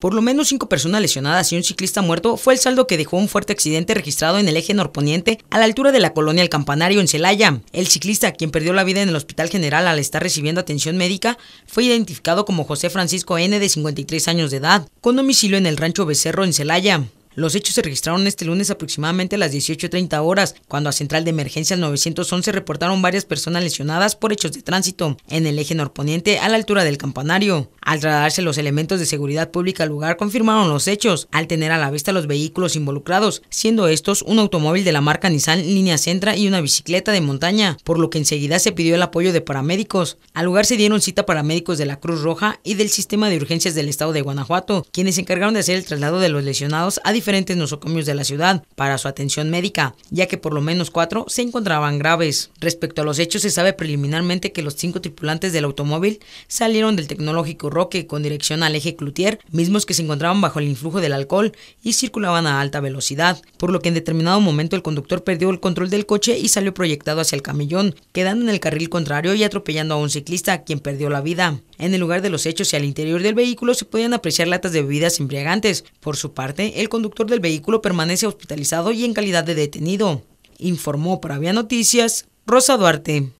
Por lo menos cinco personas lesionadas y un ciclista muerto fue el saldo que dejó un fuerte accidente registrado en el eje norponiente a la altura de la colonia El Campanario en Celaya. El ciclista, quien perdió la vida en el Hospital General al estar recibiendo atención médica, fue identificado como José Francisco N. de 53 años de edad, con domicilio en el rancho Becerro en Celaya. Los hechos se registraron este lunes aproximadamente a las 18.30 horas, cuando a Central de Emergencias 911 reportaron varias personas lesionadas por hechos de tránsito en el eje norponiente a la altura del campanario. Al trasladarse los elementos de seguridad pública al lugar, confirmaron los hechos, al tener a la vista los vehículos involucrados, siendo estos un automóvil de la marca Nissan Línea Centra y una bicicleta de montaña, por lo que enseguida se pidió el apoyo de paramédicos. Al lugar se dieron cita paramédicos de la Cruz Roja y del Sistema de Urgencias del Estado de Guanajuato, quienes se encargaron de hacer el traslado de los lesionados a diferentes nosocomios de la ciudad para su atención médica, ya que por lo menos cuatro se encontraban graves. Respecto a los hechos, se sabe preliminarmente que los cinco tripulantes del automóvil salieron del tecnológico Roque con dirección al eje Cloutier, mismos que se encontraban bajo el influjo del alcohol y circulaban a alta velocidad, por lo que en determinado momento el conductor perdió el control del coche y salió proyectado hacia el camellón, quedando en el carril contrario y atropellando a un ciclista, quien perdió la vida. En el lugar de los hechos y al interior del vehículo se podían apreciar latas de bebidas embriagantes. Por su parte, el conductor del vehículo permanece hospitalizado y en calidad de detenido. Informó para Vía Noticias Rosa Duarte.